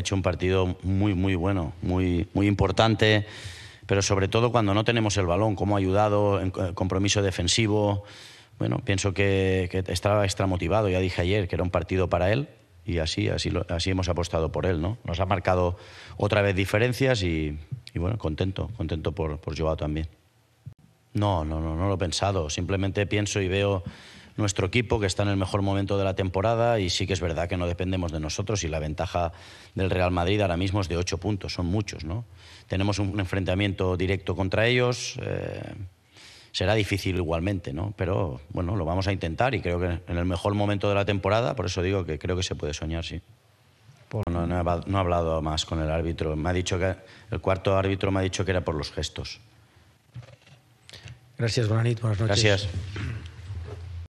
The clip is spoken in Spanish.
hecho un partido muy, muy bueno, muy, muy importante, pero sobre todo cuando no tenemos el balón, cómo ha ayudado en eh, compromiso defensivo. Bueno, pienso que, estaba extramotivado, ya dije ayer que era un partido para él y así, así, así hemos apostado por él. ¿no? Nos ha marcado otra vez diferencias y, bueno, contento, contento por, por Joao también. No, no, no, no lo he pensado, simplemente pienso y veo nuestro equipo, que está en el mejor momento de la temporada, y sí que es verdad que no dependemos de nosotros, y la ventaja del Real Madrid ahora mismo es de ocho puntos, son muchos, ¿no? Tenemos un enfrentamiento directo contra ellos. Eh, será difícil igualmente, ¿no? Pero bueno, lo vamos a intentar y creo que en el mejor momento de la temporada, por eso digo que creo que se puede soñar, sí. No, he, hablado más con el árbitro. Me ha dicho que el cuarto árbitro me ha dicho que era por los gestos. Gracias, Buenas noches. Gracias.